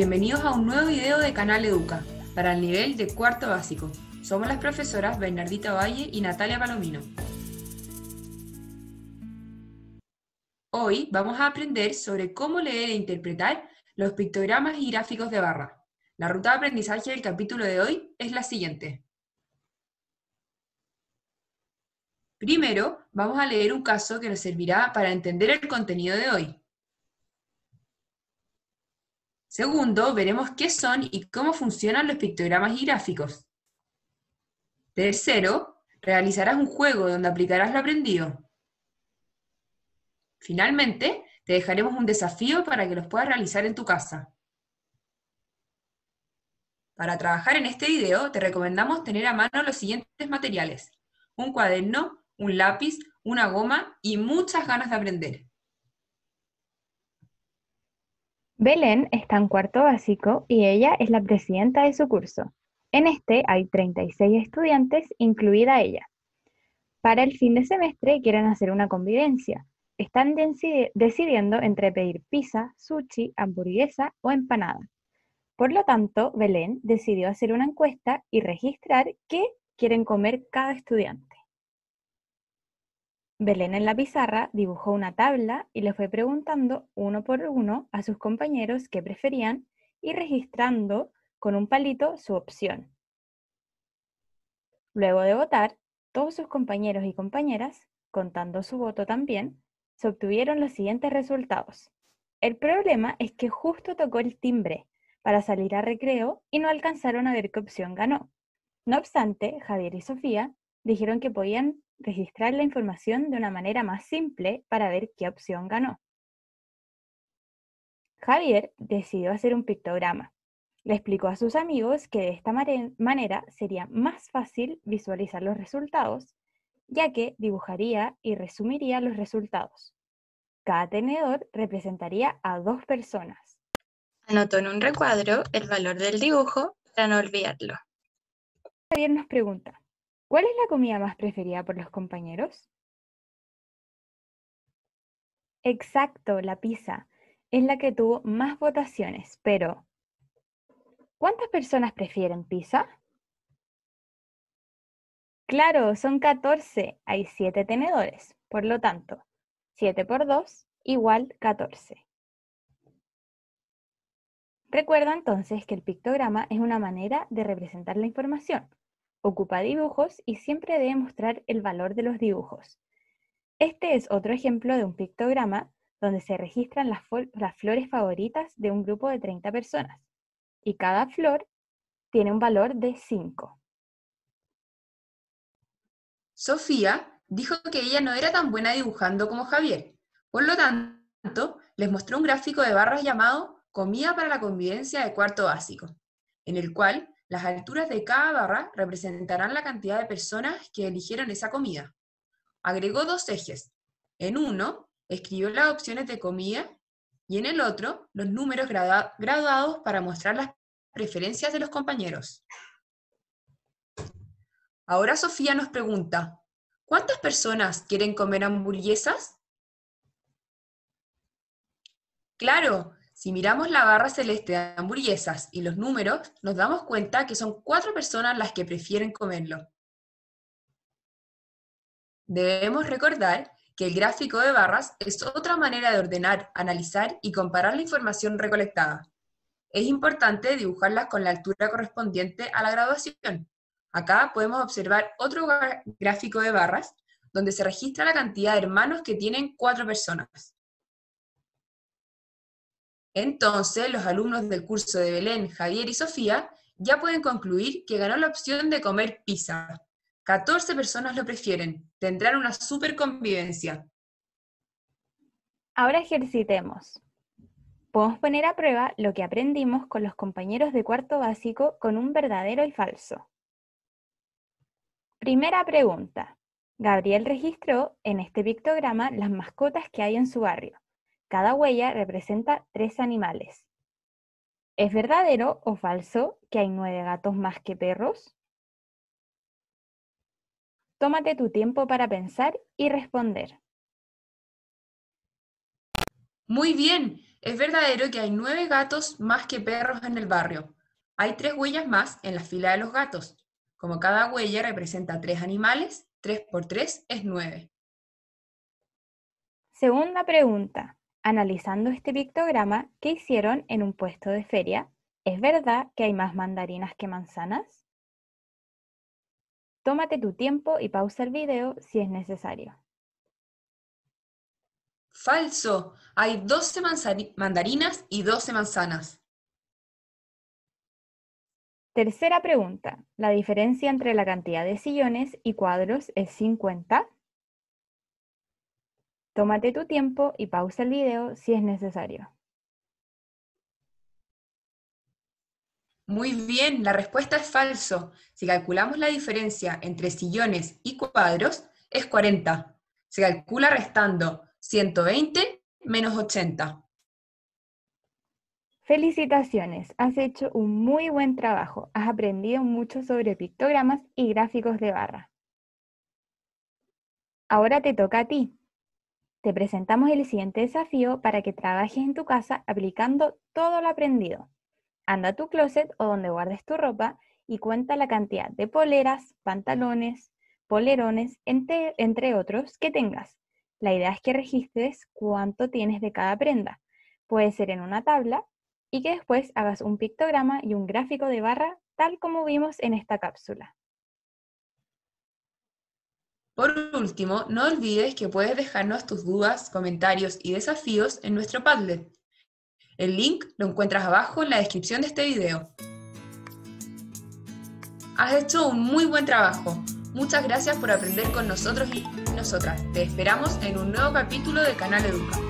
Bienvenidos a un nuevo video de Canal Educa para el nivel de cuarto básico. Somos las profesoras Bernardita Valle y Natalia Palomino. Hoy vamos a aprender sobre cómo leer e interpretar los pictogramas y gráficos de barra. La ruta de aprendizaje del capítulo de hoy es la siguiente. Primero, vamos a leer un caso que nos servirá para entender el contenido de hoy. Segundo, veremos qué son y cómo funcionan los pictogramas y gráficos. Tercero, realizarás un juego donde aplicarás lo aprendido. Finalmente, te dejaremos un desafío para que los puedas realizar en tu casa. Para trabajar en este video, te recomendamos tener a mano los siguientes materiales. Un cuaderno, un lápiz, una goma y muchas ganas de aprender. Belén está en cuarto básico y ella es la presidenta de su curso. En este hay 36 estudiantes, incluida ella. Para el fin de semestre quieren hacer una convivencia. Están decidiendo entre pedir pizza, sushi, hamburguesa o empanada. Por lo tanto, Belén decidió hacer una encuesta y registrar qué quieren comer cada estudiante. Belén en la pizarra dibujó una tabla y le fue preguntando uno por uno a sus compañeros qué preferían y registrando con un palito su opción. Luego de votar, todos sus compañeros y compañeras, contando su voto también, se obtuvieron los siguientes resultados. El problema es que justo tocó el timbre para salir a recreo y no alcanzaron a ver qué opción ganó. No obstante, Javier y Sofía dijeron que podían registrar la información de una manera más simple para ver qué opción ganó. Javier decidió hacer un pictograma. Le explicó a sus amigos que de esta manera sería más fácil visualizar los resultados, ya que dibujaría y resumiría los resultados. Cada tenedor representaría a dos personas. Anotó en un recuadro el valor del dibujo para no olvidarlo. Javier nos pregunta, ¿Cuál es la comida más preferida por los compañeros? Exacto, la pizza. Es la que tuvo más votaciones, pero ¿cuántas personas prefieren pizza? Claro, son 14. Hay 7 tenedores. Por lo tanto, 7 por 2 igual 14. Recuerda entonces que el pictograma es una manera de representar la información ocupa dibujos y siempre debe mostrar el valor de los dibujos. Este es otro ejemplo de un pictograma donde se registran las, flores favoritas de un grupo de 30 personas y cada flor tiene un valor de 5. Sofía dijo que ella no era tan buena dibujando como Javier. Por lo tanto, les mostró un gráfico de barras llamado Comida para la convivencia de cuarto básico, en el cual las alturas de cada barra representarán la cantidad de personas que eligieron esa comida. Agregó dos ejes. En uno, escribió las opciones de comida y en el otro, los números graduados para mostrar las preferencias de los compañeros. Ahora Sofía nos pregunta, ¿cuántas personas quieren comer hamburguesas? Claro, si miramos la barra celeste de hamburguesas y los números, nos damos cuenta que son cuatro personas las que prefieren comerlo. Debemos recordar que el gráfico de barras es otra manera de ordenar, analizar y comparar la información recolectada. Es importante dibujarlas con la altura correspondiente a la graduación. Acá podemos observar otro gráfico de barras, donde se registra la cantidad de hermanos que tienen cuatro personas. Entonces, los alumnos del curso de Belén, Javier y Sofía, ya pueden concluir que ganó la opción de comer pizza. 14 personas lo prefieren. Tendrán una super convivencia. Ahora ejercitemos. Podemos poner a prueba lo que aprendimos con los compañeros de cuarto básico con un verdadero y falso. Primera pregunta. Gabriel registró en este pictograma las mascotas que hay en su barrio. Cada huella representa tres animales. ¿Es verdadero o falso que hay nueve gatos más que perros? Tómate tu tiempo para pensar y responder. Muy bien, es verdadero que hay nueve gatos más que perros en el barrio. Hay tres huellas más en la fila de los gatos. Como cada huella representa tres animales, tres por tres es nueve. Segunda pregunta. Analizando este pictograma, ¿qué hicieron en un puesto de feria? ¿Es verdad que hay más mandarinas que manzanas? Tómate tu tiempo y pausa el video si es necesario. Falso. Hay 12 mandarinas y 12 manzanas. Tercera pregunta. ¿La diferencia entre la cantidad de sillones y cuadros es 50? Tómate tu tiempo y pausa el video si es necesario. Muy bien, la respuesta es falso. Si calculamos la diferencia entre sillones y cuadros, es 40. Se calcula restando 120 menos 80. Felicitaciones, has hecho un muy buen trabajo. Has aprendido mucho sobre pictogramas y gráficos de barra. Ahora te toca a ti. Te presentamos el siguiente desafío para que trabajes en tu casa aplicando todo lo aprendido. Anda a tu closet o donde guardes tu ropa y cuenta la cantidad de poleras, pantalones, polerones, entre, otros, que tengas. La idea es que registres cuánto tienes de cada prenda. Puede ser en una tabla y que después hagas un pictograma y un gráfico de barra tal como vimos en esta cápsula. Por último, no olvides que puedes dejarnos tus dudas, comentarios y desafíos en nuestro Padlet. El link lo encuentras abajo en la descripción de este video. Has hecho un muy buen trabajo. Muchas gracias por aprender con nosotros y nosotras. Te esperamos en un nuevo capítulo de Canal Educa.